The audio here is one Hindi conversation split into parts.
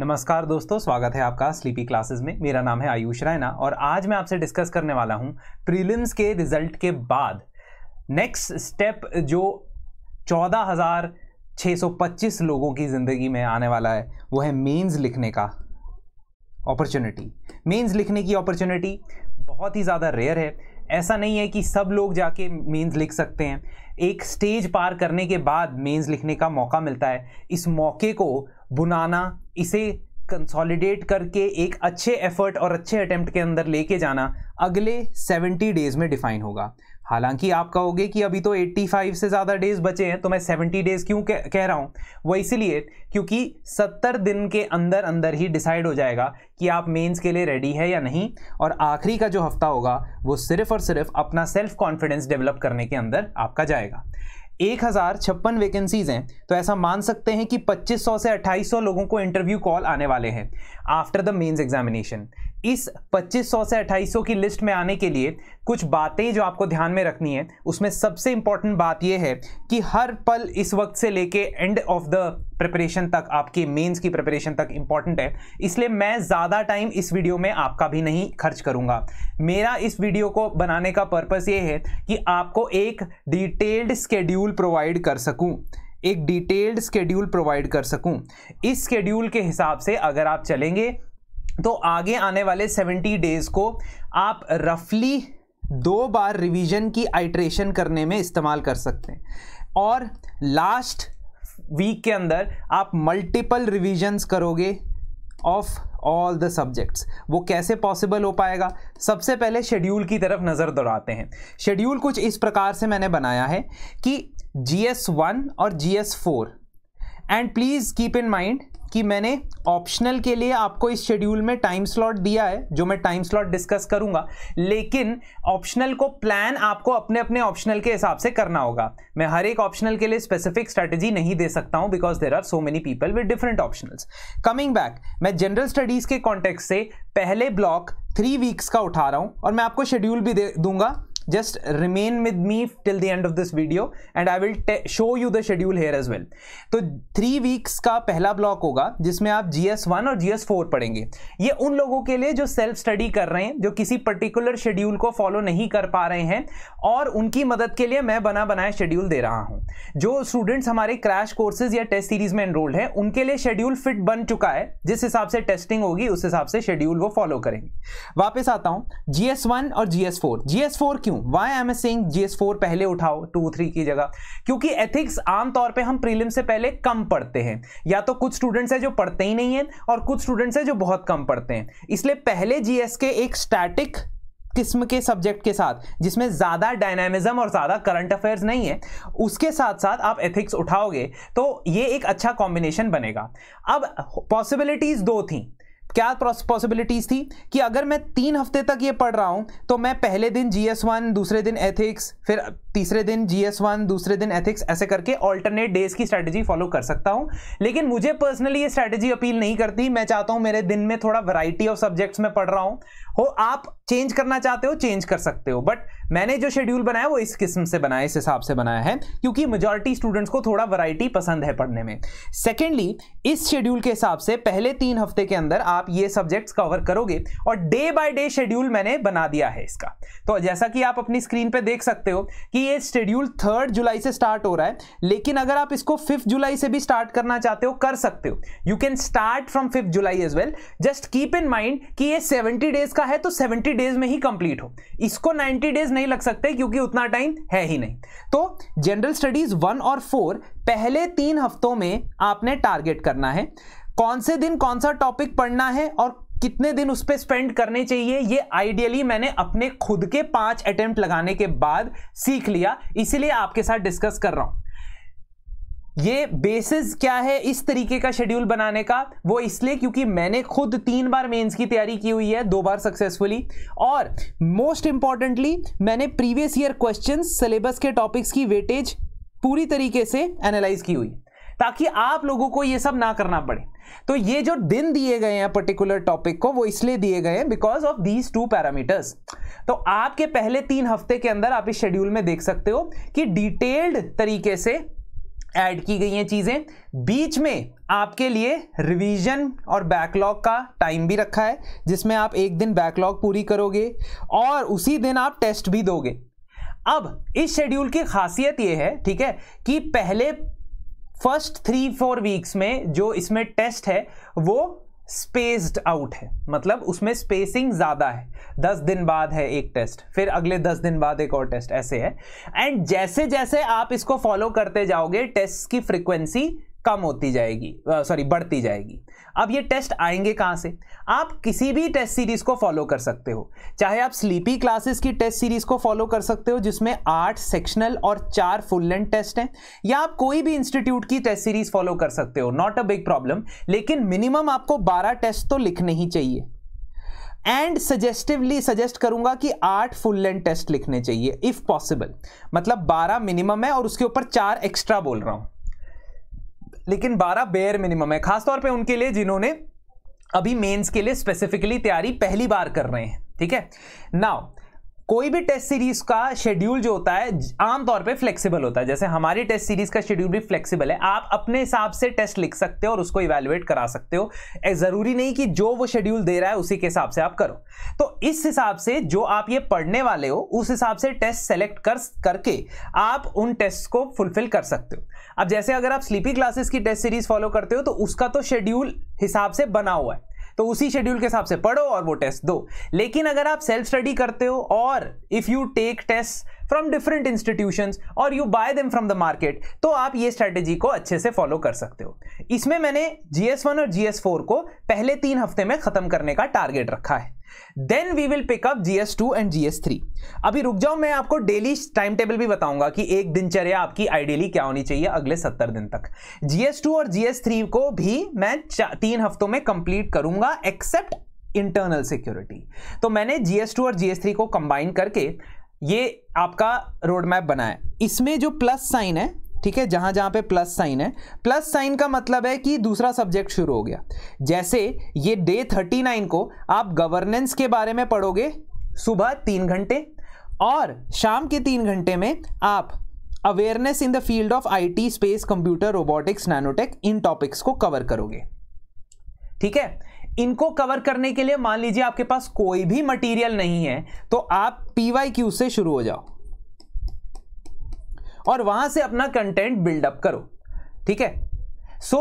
नमस्कार दोस्तों स्वागत है आपका स्लीपी क्लासेस में मेरा नाम है आयुष रैना और आज मैं आपसे डिस्कस करने वाला हूं प्रीलिम्स के रिजल्ट के बाद नेक्स्ट स्टेप जो 14,625 लोगों की ज़िंदगी में आने वाला है वो है मेंस लिखने का अपॉर्चुनिटी मेंस लिखने की अपॉर्चुनिटी बहुत ही ज़्यादा रेयर है ऐसा नहीं है कि सब लोग जाके मेंस लिख सकते हैं एक स्टेज पार करने के बाद मेंस लिखने का मौका मिलता है इस मौके को बुनाना इसे कंसोलिडेट करके एक अच्छे एफर्ट और अच्छे अटेम्प्ट के अंदर लेके जाना अगले 70 डेज में डिफाइन होगा हालांकि आप कहोगे कि अभी तो 85 से ज़्यादा डेज बचे हैं तो मैं 70 डेज क्यों कह, कह रहा हूँ वो इसीलिए क्योंकि 70 दिन के अंदर अंदर ही डिसाइड हो जाएगा कि आप मेंस के लिए रेडी है या नहीं और आखिरी का जो हफ्ता होगा वो सिर्फ और सिर्फ अपना सेल्फ कॉन्फिडेंस डेवलप करने के अंदर आपका जाएगा एक हज़ार छप्पन वैकेंसीज हैं तो ऐसा मान सकते हैं कि 2500 से 2800 लोगों को इंटरव्यू कॉल आने वाले हैं आफ्टर द मेंस एग्जामिनेशन इस 2500 से 2800 की लिस्ट में आने के लिए कुछ बातें जो आपको ध्यान में रखनी है उसमें सबसे इंपॉर्टेंट बात यह है कि हर पल इस वक्त से लेके एंड ऑफ द प्रिपरेशन तक आपके मेंस की प्रिपरेशन तक इंपॉर्टेंट है इसलिए मैं ज़्यादा टाइम इस वीडियो में आपका भी नहीं खर्च करूंगा मेरा इस वीडियो को बनाने का पर्पज़ ये है कि आपको एक डिटेल्ड स्केड्यूल प्रोवाइड कर सकूँ एक डिटेल्ड स्केड्यूल प्रोवाइड कर सकूं इस स्केड्यूल के हिसाब से अगर आप चलेंगे तो आगे आने वाले 70 डेज को आप रफली दो बार रिवीजन की आइट्रेशन करने में इस्तेमाल कर सकते हैं और लास्ट वीक के अंदर आप मल्टीपल रिविजन्स करोगे ऑफ ऑल द सब्जेक्ट्स वो कैसे पॉसिबल हो पाएगा सबसे पहले शेड्यूल की तरफ नज़र दौड़ाते हैं शेड्यूल कुछ इस प्रकार से मैंने बनाया है कि जी एस वन और G S four and please keep in mind कि मैंने ऑप्शनल के लिए आपको इस शेड्यूल में टाइम स्लॉट दिया है जो मैं टाइम स्लॉट डिस्कस करूंगा लेकिन ऑप्शनल को प्लान आपको अपने अपने ऑप्शनल के हिसाब से करना होगा मैं हर एक ऑप्शनल के लिए स्पेसिफिक स्ट्रेटेजी नहीं दे सकता हूं because there are so many people with different optional coming back मैं जनरल स्टडीज के कॉन्टेक्ट से पहले ब्लॉक थ्री वीक्स का उठा रहा हूं और मैं आपको शेड्यूल भी दे दूंगा just remain with me till the end of this video and I will show you the schedule here as well. तो थ्री वीक्स का पहला ब्लॉक होगा जिसमें आप जी एस वन और जी एस फोर पढ़ेंगे ये उन लोगों के लिए जो सेल्फ स्टडी कर रहे हैं जो किसी पर्टिकुलर शेड्यूल को फॉलो नहीं कर पा रहे हैं और उनकी मदद के लिए मैं बना बनाया शेड्यूल दे रहा हूँ जो स्टूडेंट्स हमारे क्रैश कोर्सेज या टेस्ट सीरीज में एनरोल्ड है उनके लिए शेड्यूल फिट बन चुका है जिस हिसाब से टेस्टिंग होगी उस हिसाब से शेड्यूल वो फॉलो करेंगे वापस आता हूँ जी एस वन और G S four G S four क्यों क्यों why am I saying GS four पहले उठाओ टू थ्री की जगह क्योंकि एथिक्स आमतौर पे हम प्रीलिम से पहले कम पढ़ते हैं या तो कुछ स्टूडेंट्स हैं जो पढ़ते ही नहीं हैं और कुछ स्टूडेंट्स हैं जो बहुत कम पढ़ते हैं इसलिए पहले जीएस के एक स्टैटिक किस्म के सब्जेक्ट के साथ जिसमें ज़्यादा डायनामिज्म और ज़्यादा करंट अफेयर्स नहीं है उसके साथ साथ आप एथिक्स उठाओगे तो ये एक अच्छा कॉम्बिनेशन बनेगा अब पॉसिबिलिटीज़ दो थी क्या पॉसिबिलिटीज़ थी कि अगर मैं तीन हफ्ते तक ये पढ़ रहा हूँ तो मैं पहले दिन जी एस वन दूसरे दिन एथिक्स फिर तीसरे दिन जी एस वन दूसरे दिन एथिक्स ऐसे करके ऑल्टरनेट डेज की स्ट्रैटेजी फॉलो कर सकता हूँ लेकिन मुझे पर्सनली ये स्ट्रैटेजी अपील नहीं करती मैं चाहता हूँ मेरे दिन में थोड़ा वैरायटी ऑफ सब्जेक्ट्स में पढ़ रहा हूँ हो आप चेंज करना चाहते हो चेंज कर सकते हो बट मैंने जो शेड्यूल बनाया वो इस किस्म से बनाया इस हिसाब से बनाया है क्योंकि मेजोरिटी स्टूडेंट्स को थोड़ा वैरायटी पसंद है पढ़ने में सेकेंडली इस शेड्यूल के हिसाब से पहले तीन हफ्ते के अंदर आप ये सब्जेक्ट्स कवर करोगे और डे बाय डे शेड्यूल मैंने बना दिया है इसका तो जैसा कि आप अपनी स्क्रीन पर देख सकते हो कि ये शेड्यूल थर्ड जुलाई से स्टार्ट हो रहा है लेकिन अगर आप इसको फिफ्थ जुलाई से भी स्टार्ट करना चाहते हो कर सकते हो you can start from fifth July as well just keep in mind कि ये सेवेंटी डेज का का है तो 70 डेज में ही कंप्लीट हो इसको 90 डेज नहीं लग सकते क्योंकि उतना टाइम है ही नहीं तो जनरल स्टडीज वन और फोर पहले तीन हफ्तों में आपने टारगेट करना है कौन से दिन कौन सा टॉपिक पढ़ना है और कितने दिन उस पर स्पेंड करने चाहिए ये आइडियली मैंने अपने खुद के पांच अटेम्प्ट लगाने के बाद सीख लिया इसीलिए आपके साथ डिस्कस कर रहा हूं ये बेसिस क्या है इस तरीके का शेड्यूल बनाने का वो इसलिए क्योंकि मैंने खुद तीन बार मेंस की तैयारी की हुई है दो बार सक्सेसफुली और मोस्ट इंपॉर्टेंटली मैंने प्रीवियस ईयर क्वेश्चन सिलेबस के टॉपिक्स की वेटेज पूरी तरीके से एनालाइज की हुई ताकि आप लोगों को ये सब ना करना पड़े तो ये जो दिन दिए गए हैं पर्टिकुलर टॉपिक को वो इसलिए दिए गए हैं because of these two parameters तो आपके पहले तीन हफ्ते के अंदर आप इस शेड्यूल में देख सकते हो कि डिटेल्ड तरीके से ऐड की गई हैं चीज़ें बीच में आपके लिए रिवीजन और बैकलॉग का टाइम भी रखा है जिसमें आप एक दिन बैकलॉग पूरी करोगे और उसी दिन आप टेस्ट भी दोगे अब इस शेड्यूल की खासियत ये है ठीक है कि पहले फर्स्ट थ्री फोर वीक्स में जो इसमें टेस्ट है वो स्पेस्ड आउट है मतलब उसमें स्पेसिंग ज़्यादा है दस दिन बाद है एक टेस्ट फिर अगले दस दिन बाद एक और टेस्ट ऐसे है एंड जैसे जैसे आप इसको फॉलो करते जाओगे टेस्ट की फ्रीक्वेंसी कम होती जाएगी सॉरी बढ़ती जाएगी अब ये टेस्ट आएंगे कहाँ से आप किसी भी टेस्ट सीरीज को फॉलो कर सकते हो चाहे आप स्लीपी क्लासेस की टेस्ट सीरीज को फॉलो कर सकते हो जिसमें आठ सेक्शनल और चार फुल लेंथ टेस्ट हैं या आप कोई भी इंस्टीट्यूट की टेस्ट सीरीज फॉलो कर सकते हो नॉट अ बिग प्रॉब्लम लेकिन मिनिमम आपको बारह टेस्ट तो लिखने ही चाहिए एंड सजेस्टिवली सजेस्ट करूंगा कि आठ फुल लेंथ टेस्ट लिखने चाहिए इफ पॉसिबल मतलब बारह मिनिमम है और उसके ऊपर चार एक्स्ट्रा बोल रहा हूं लेकिन 12 बेयर मिनिमम है खासतौर पे उनके लिए जिन्होंने अभी मेंस के लिए स्पेसिफिकली तैयारी पहली बार कर रहे हैं ठीक है नाउ कोई भी टेस्ट सीरीज का शेड्यूल जो होता है आमतौर पे फ्लेक्सिबल होता है जैसे हमारी टेस्ट सीरीज का शेड्यूल भी फ्लेक्सिबल है आप अपने हिसाब से टेस्ट लिख सकते हो और उसको इवेलुएट करा सकते हो जरूरी नहीं कि जो वो शेड्यूल दे रहा है उसी के हिसाब से आप करो तो इस हिसाब से जो आप ये पढ़ने वाले हो उस हिसाब से टेस्ट सेलेक्ट कर करके आप उन टेस्ट को फुलफिल कर सकते हो अब जैसे अगर आप स्लीपी क्लासेस की टेस्ट सीरीज फॉलो करते हो तो उसका तो शेड्यूल हिसाब से बना हुआ है तो उसी शेड्यूल के हिसाब से पढ़ो और वो टेस्ट दो लेकिन अगर आप सेल्फ स्टडी करते हो और if you take test from different institution और you buy them from the market तो आप ये स्ट्रैटेजी को अच्छे से फॉलो कर सकते हो इसमें मैंने जी और जी को पहले तीन हफ्ते में ख़त्म करने का टारगेट रखा है then we will pick up GS two and GS three अभी रुक जाओ मैं आपको डेली टाइम टेबल भी बताऊंगा कि एक दिनचर्या आपकी आइडियली क्या होनी चाहिए अगले सत्तर दिन तक जीएस टू और जीएस थ्री को भी मैं तीन हफ्तों में कंप्लीट करूंगा एक्सेप्ट इंटरनल सिक्योरिटी तो मैंने जीएस टू और जीएस थ्री को कंबाइन करके ये आपका रोड मैप बनाया इसमें जो प्लस साइन है ठीक है जहां जहां पे प्लस साइन है प्लस साइन का मतलब है कि दूसरा सब्जेक्ट शुरू हो गया जैसे ये डे थर्टी नाइन को आप गवर्नेंस के बारे में पढ़ोगे सुबह तीन घंटे और शाम के तीन घंटे में आप awareness in the field of IT space computer robotics nanotech इन टॉपिक्स को कवर करोगे ठीक है इनको कवर करने के लिए मान लीजिए आपके पास कोई भी मटेरियल नहीं है तो आप पी से शुरू हो जाओ और वहां से अपना कंटेंट बिल्डअप करो ठीक है so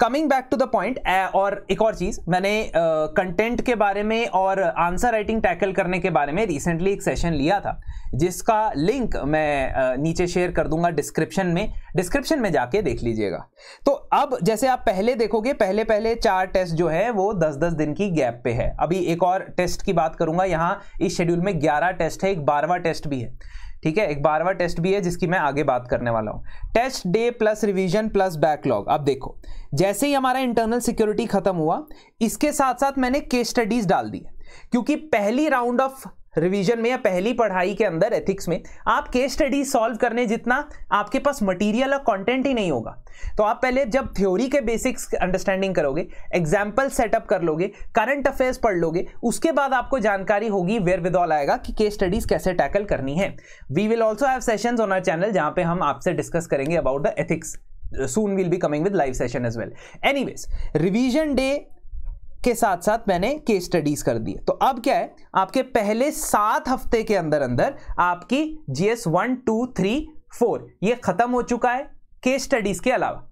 coming back to the point और एक और चीज़ मैंने कंटेंट uh, के बारे में और आंसर राइटिंग टैकल करने के बारे में रिसेंटली एक सेशन लिया था जिसका लिंक मैं uh, नीचे शेयर कर दूंगा डिस्क्रिप्शन में डिस्क्रिप्शन में जाके देख लीजिएगा तो अब जैसे आप पहले देखोगे पहले पहले चार टेस्ट जो है वो दस दस दिन की गैप पे है अभी एक और टेस्ट की बात करूंगा यहाँ इस शेड्यूल में ग्यारह टेस्ट है एक बारहवा टेस्ट भी है ठीक है एक बारवा टेस्ट भी है जिसकी मैं आगे बात करने वाला हूं test day plus revision plus backlog अब देखो जैसे ही हमारा इंटरनल सिक्योरिटी खत्म हुआ इसके साथ साथ मैंने केस स्टडीज डाल दी क्योंकि पहली राउंड ऑफ रिवीजन में या पहली पढ़ाई के अंदर एथिक्स में आप केस स्टडी सॉल्व करने जितना आपके पास मटेरियल और कंटेंट ही नहीं होगा तो आप पहले जब थ्योरी के बेसिक्स अंडरस्टैंडिंग करोगे एग्जाम्पल सेटअप कर लोगे करंट अफेयर्स पढ़ लोगे उसके बाद आपको जानकारी होगी वेयर विदॉल आएगा कि केस स्टडीज कैसे टैकल करनी है we will also have session on our channel जहां पे हम आपसे डिस्कस करेंगे about the ethics soon we'll be coming with live session as well anyways revision day के साथ साथ मैंने केस स्टडीज कर दिए तो अब क्या है आपके पहले सात हफ्ते के अंदर अंदर आपकी GS one two three four ये खत्म हो चुका है केस स्टडीज के अलावा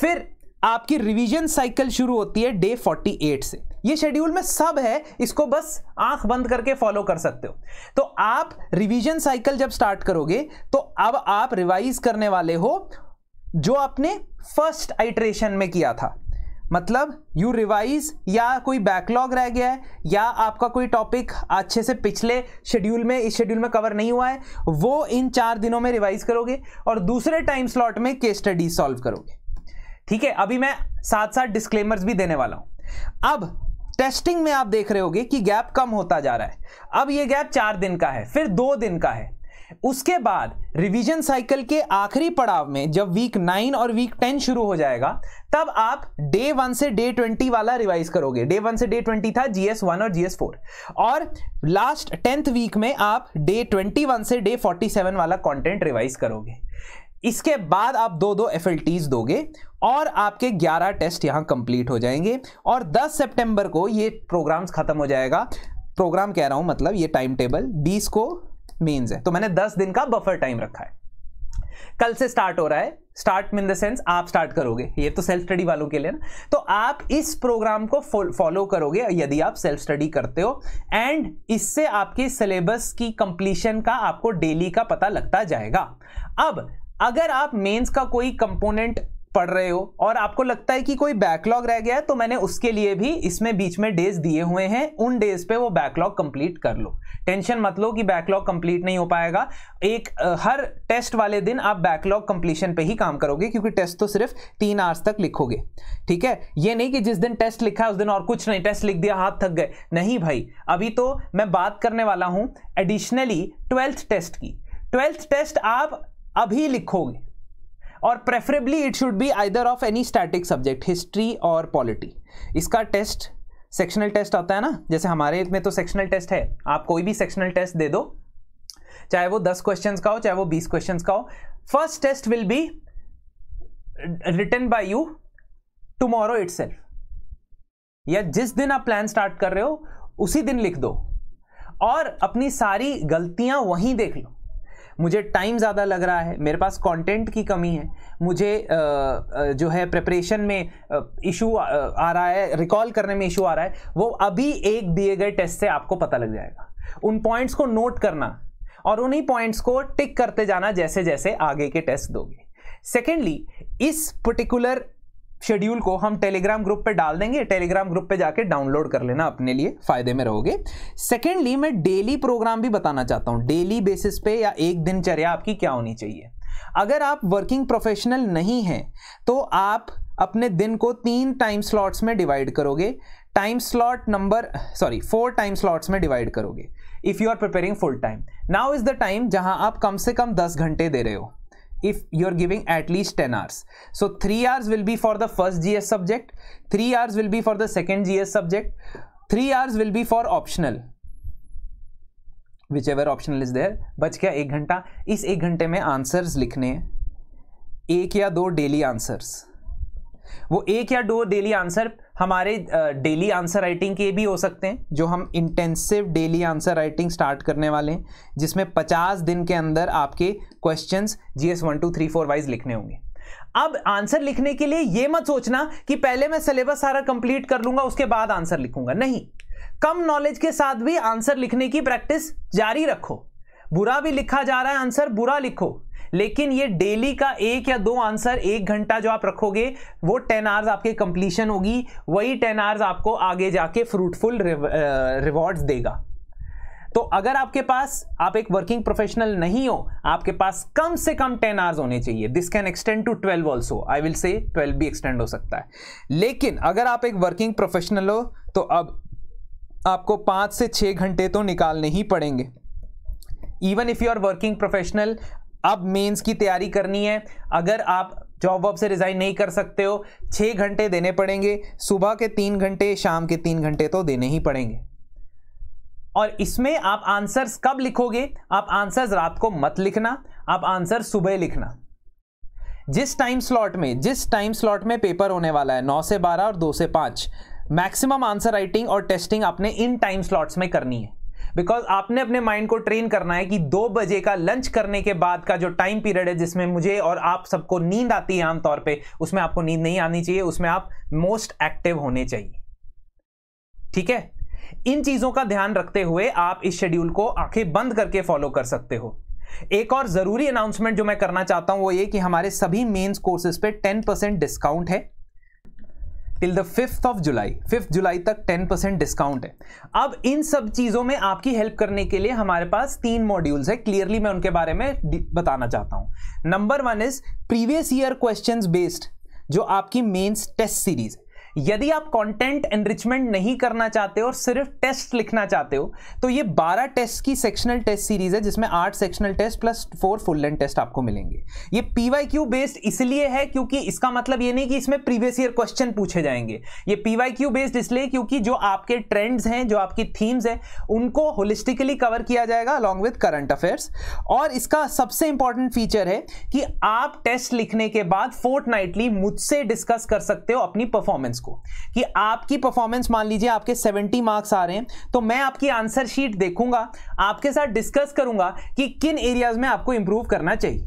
फिर आपकी रिवीजन साइकिल शुरू होती है डे 48 से ये शेड्यूल में सब है इसको बस आंख बंद करके फॉलो कर सकते हो तो आप रिवीजन साइकिल जब स्टार्ट करोगे तो अब आप रिवाइज करने वाले हो जो आपने फर्स्ट आइट्रेशन में किया था मतलब यू रिवाइज या कोई बैकलॉग रह गया है या आपका कोई टॉपिक अच्छे से पिछले शेड्यूल में इस शेड्यूल में कवर नहीं हुआ है वो इन चार दिनों में रिवाइज करोगे और दूसरे टाइम स्लॉट में केस स्टडी सॉल्व करोगे ठीक है अभी मैं साथ साथ डिस्क्लेमर्स भी देने वाला हूं अब टेस्टिंग में आप देख रहे होगे कि गैप कम होता जा रहा है अब ये गैप चार दिन का है फिर दो दिन का है उसके बाद रिवीजन साइकिल के आखिरी पड़ाव में जब वीक नाइन और वीक टेन शुरू हो जाएगा तब आप डे वन से डे ट्वेंटी वाला रिवाइज करोगे डे वन से डे ट्वेंटी था जीएस वन और जीएस फोर और लास्ट टेंथ वीक में आप डे ट्वेंटी वन से डे फोर्टी सेवन वाला कॉन्टेंट रिवाइज करोगे इसके बाद आप दो दो एफ दोगे और आपके 11 टेस्ट यहां कंप्लीट हो जाएंगे और 10 सितंबर को ये प्रोग्राम्स खत्म हो जाएगा प्रोग्राम कह रहा हूं मतलब ये टाइम टेबल 20 को मीन है तो मैंने दस दिन का बफर टाइम रखा है कल से स्टार्ट हो रहा है स्टार्ट इन द सेंस आप स्टार्ट करोगे ये तो सेल्फ स्टडी वालों के लिए ना तो आप इस प्रोग्राम को फॉलो करोगे यदि आप सेल्फ स्टडी करते हो एंड इससे आपके सिलेबस की कंप्लीशन का आपको डेली का पता लगता जाएगा अब अगर आप मेंस का कोई कंपोनेंट पढ़ रहे हो और आपको लगता है कि कोई बैकलॉग रह गया है तो मैंने उसके लिए भी इसमें बीच में डेज दिए हुए हैं उन डेज पे वो बैकलॉग कंप्लीट कर लो टेंशन मत लो कि बैकलॉग कंप्लीट नहीं हो पाएगा एक हर टेस्ट वाले दिन आप बैकलॉग कंप्लीशन पे ही काम करोगे क्योंकि टेस्ट तो सिर्फ तीन आवर्स तक लिखोगे ठीक है ये नहीं कि जिस दिन टेस्ट लिखा है उस दिन और कुछ नहीं टेस्ट लिख दिया हाथ थक गए नहीं भाई अभी तो मैं बात करने वाला हूँ एडिशनली ट्वेल्थ टेस्ट की ट्वेल्थ टेस्ट आप अभी लिखोगे और preferably it should be either of any static subject history और पॉलिटी इसका टेस्ट सेक्शनल टेस्ट आता है ना जैसे हमारे में तो सेक्शनल टेस्ट है आप कोई भी सेक्शनल टेस्ट दे दो चाहे वो दस क्वेश्चन का हो चाहे वो बीस क्वेश्चन का हो first test will be return by you tomorrow it या जिस दिन आप प्लान स्टार्ट कर रहे हो उसी दिन लिख दो और अपनी सारी गलतियां वहीं देख लो मुझे टाइम ज़्यादा लग रहा है मेरे पास कंटेंट की कमी है मुझे जो है प्रिपरेशन में इशू आ रहा है रिकॉल करने में इशू आ रहा है वो अभी एक दिए गए टेस्ट से आपको पता लग जाएगा उन पॉइंट्स को नोट करना और उन्हीं पॉइंट्स को टिक करते जाना जैसे जैसे आगे के टेस्ट दोगे सेकेंडली इस पर्टिकुलर शेड्यूल को हम टेलीग्राम ग्रुप पे डाल देंगे टेलीग्राम ग्रुप पे जाके डाउनलोड कर लेना अपने लिए फायदे में रहोगे सेकेंडली मैं डेली प्रोग्राम भी बताना चाहता हूँ डेली बेसिस पे या एक दिनचर्या आपकी क्या होनी चाहिए अगर आप वर्किंग प्रोफेशनल नहीं हैं तो आप अपने दिन को तीन टाइम स्लॉट्स में डिवाइड करोगे time slot number sorry four time slots में डिवाइड करोगे if you are preparing full time now is the time जहां आप कम से कम दस घंटे दे रहे हो if you are giving at least 10 hours. So 3 hours will be for the first GS subject, 3 hours will be for the second GS subject, 3 hours will be for optional. Whichever optional is there बच गया एक घंटा इस एक घंटे में आंसर्स लिखने एक या दो डेली आंसर्स वो एक या दो डेली आंसर हमारे डेली आंसर राइटिंग के भी हो सकते हैं जो हम intensive daily answer writing start करने वाले हैं जिसमें 50 दिन के अंदर आपके questions GS one two three four wise लिखने होंगे अब आंसर लिखने के लिए यह मत सोचना कि पहले मैं सिलेबस सारा कंप्लीट कर लूंगा उसके बाद आंसर लिखूंगा नहीं कम नॉलेज के साथ भी आंसर लिखने की प्रैक्टिस जारी रखो बुरा भी लिखा जा रहा है आंसर बुरा लिखो लेकिन ये डेली का एक या दो आंसर एक घंटा जो आप रखोगे वो टेन आवर्स आपके कंप्लीशन होगी वही टेन आवर्स आपको आगे जाके फ्रूटफुल रिवॉर्ड्स देगा तो अगर आपके पास आप एक वर्किंग प्रोफेशनल नहीं हो आपके पास कम से कम टेन आवर्स होने चाहिए this can extend to twelve also I will say twelve भी एक्सटेंड हो सकता है लेकिन अगर आप एक वर्किंग प्रोफेशनल हो तो अब आपको पांच से छह घंटे तो निकालने ही पड़ेंगे even if you are working professional अब मेंस की तैयारी करनी है अगर आप जॉब वॉब से रिज़ाइन नहीं कर सकते हो छः घंटे देने पड़ेंगे सुबह के तीन घंटे शाम के तीन घंटे तो देने ही पड़ेंगे और इसमें आप आंसर्स कब लिखोगे आप आंसर्स रात को मत लिखना आप आंसर सुबह लिखना जिस टाइम स्लॉट में जिस टाइम स्लॉट में पेपर होने वाला है नौ से बारह और दो से पांच मैक्सिमम आंसर राइटिंग और टेस्टिंग आपने इन टाइम स्लॉट्स में करनी है बिकॉज आपने अपने माइंड को ट्रेन करना है कि दो बजे का लंच करने के बाद का जो टाइम पीरियड है जिसमें मुझे और आप सबको नींद आती है आमतौर पर उसमें आपको नींद नहीं आनी चाहिए उसमें आप मोस्ट एक्टिव होने चाहिए ठीक है इन चीजों का ध्यान रखते हुए आप इस शेड्यूल को आंखें बंद करके फॉलो कर सकते हो एक और जरूरी अनाउंसमेंट जो मैं करना चाहता हूं वो ये कि हमारे सभी मेंस कोर्सेज पे 10% डिस्काउंट है till the fifth of July fifth July तक टेन परसेंट डिस्काउंट है अब इन सब चीज़ों में आपकी हेल्प करने के लिए हमारे पास तीन मॉड्यूल्स है क्लियरली मैं उनके बारे में बताना चाहता हूं number one is previous year question based जो आपकी मेन्स टेस्ट सीरीज यदि आप कंटेंट एनरिचमेंट नहीं करना चाहते हो और सिर्फ टेस्ट लिखना चाहते हो तो ये 12 टेस्ट की सेक्शनल टेस्ट सीरीज है जिसमें आठ sectional test plus four full length test आपको मिलेंगे ये पीवाईक्यू बेस्ड इसलिए है क्योंकि इसका मतलब ये नहीं कि इसमें प्रीवियस ईयर क्वेश्चन पूछे जाएंगे ये पीवाईक्यू बेस्ड इसलिए क्योंकि जो आपके ट्रेंड्स हैं जो आपकी थीम्स हैं उनको होलिस्टिकली कवर किया जाएगा अलॉन्ग विद करंट अफेयर्स और इसका सबसे इंपॉर्टेंट फीचर है कि आप टेस्ट लिखने के बाद फोर्ट मुझसे डिस्कस कर सकते हो अपनी परफॉर्मेंस को कि आपकी परफॉर्मेंस मान लीजिए आपके 70 मार्क्स आ रहे हैं तो मैं आपकी आंसर शीट देखूंगा आपके साथ डिस्कस करूंगा कि किन एरियाज में आपको इंप्रूव करना चाहिए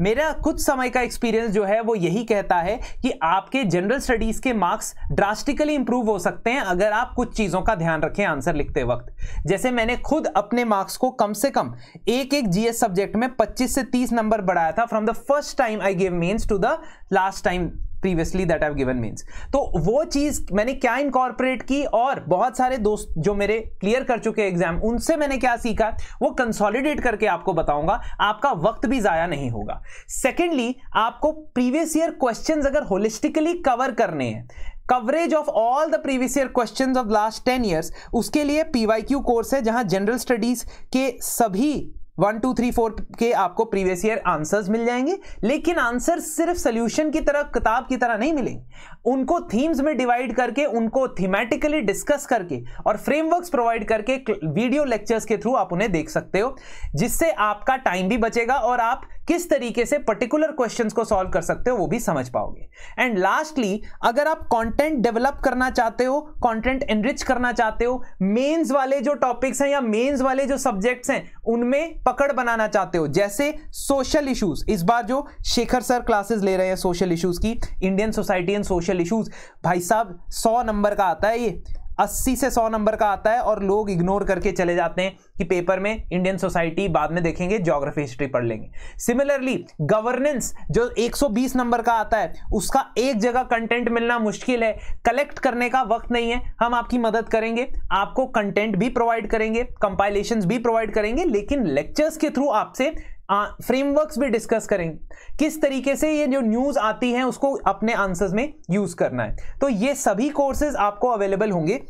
मेरा कुछ समय का एक्सपीरियंस जो है वो यही कहता है कि आपके जनरल स्टडीज के मार्क्स ड्रास्टिकली इंप्रूव हो सकते हैं अगर आप कुछ चीजों का ध्यान रखें आंसर लिखते वक्त जैसे मैंने खुद अपने मार्क्स को कम से कम एक एक जीएस सब्जेक्ट में 25 से 30 नंबर बढ़ाया था from the first time I gave means to the last time previously that have given means तो वो चीज मैंने क्या इनकॉर्पोरेट की और बहुत सारे दोस्त जो मेरे क्लियर कर चुके एग्जाम उनसे मैंने क्या सीखा वो कंसोलिडेट करके आपको बताऊंगा आपका वक्त भी जाया नहीं होगा सेकेंडली आपको प्रीवियस ईयर क्वेश्चन अगर होलिस्टिकली कवर करने हैं coverage of all the previous year question of last ten years उसके लिए पी वाई क्यू कोर्स है जहां जनरल स्टडीज के सभी वन टू थ्री फोर के आपको प्रीवियस ईयर आंसर्स मिल जाएंगे लेकिन आंसर सिर्फ सोल्यूशन की तरह किताब की तरह नहीं मिलेंगे उनको थीम्स में डिवाइड करके उनको थीमेटिकली डिस्कस करके और फ्रेमवर्क्स प्रोवाइड करके वीडियो लेक्चर्स के थ्रू आप उन्हें देख सकते हो जिससे आपका टाइम भी बचेगा और आप किस तरीके से पर्टिकुलर क्वेश्चंस को सॉल्व कर सकते हो वो भी समझ पाओगे एंड लास्टली अगर आप कंटेंट डेवलप करना चाहते हो कंटेंट एनरिच करना चाहते हो मेंस वाले जो टॉपिक्स हैं या मेंस वाले जो सब्जेक्ट्स हैं उनमें पकड़ बनाना चाहते हो जैसे सोशल इश्यूज इस बार जो शेखर सर क्लासेस ले रहे हैं सोशल इशूज की Indian society and social issues भाई साहब सौ नंबर का आता है ये अस्सी से सौ नंबर का आता है और लोग इग्नोर करके चले जाते हैं कि पेपर में इंडियन सोसाइटी बाद में देखेंगे ज्योग्राफी हिस्ट्री पढ़ लेंगे सिमिलरली गवर्नेंस जो 120 नंबर का आता है उसका एक जगह कंटेंट मिलना मुश्किल है कलेक्ट करने का वक्त नहीं है हम आपकी मदद करेंगे आपको कंटेंट भी प्रोवाइड करेंगे कंपाइलेशन भी प्रोवाइड करेंगे लेकिन लेक्चर्स के थ्रू आपसे फ्रेमवर्क्स भी डिस्कस करें किस तरीके से ये जो न्यूज आती है उसको अपने आंसर्स में यूज करना है तो ये सभी कोर्सेज आपको अवेलेबल होंगे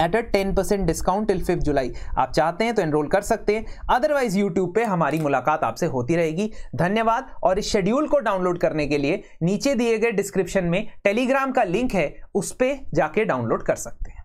at a ten percent discount till fifth July आप चाहते हैं तो एनरोल कर सकते हैं अदरवाइज यूट्यूब पे हमारी मुलाकात आपसे होती रहेगी धन्यवाद और इस शेड्यूल को डाउनलोड करने के लिए नीचे दिए गए डिस्क्रिप्शन में टेलीग्राम का लिंक है उस पर जाके डाउनलोड कर सकते हैं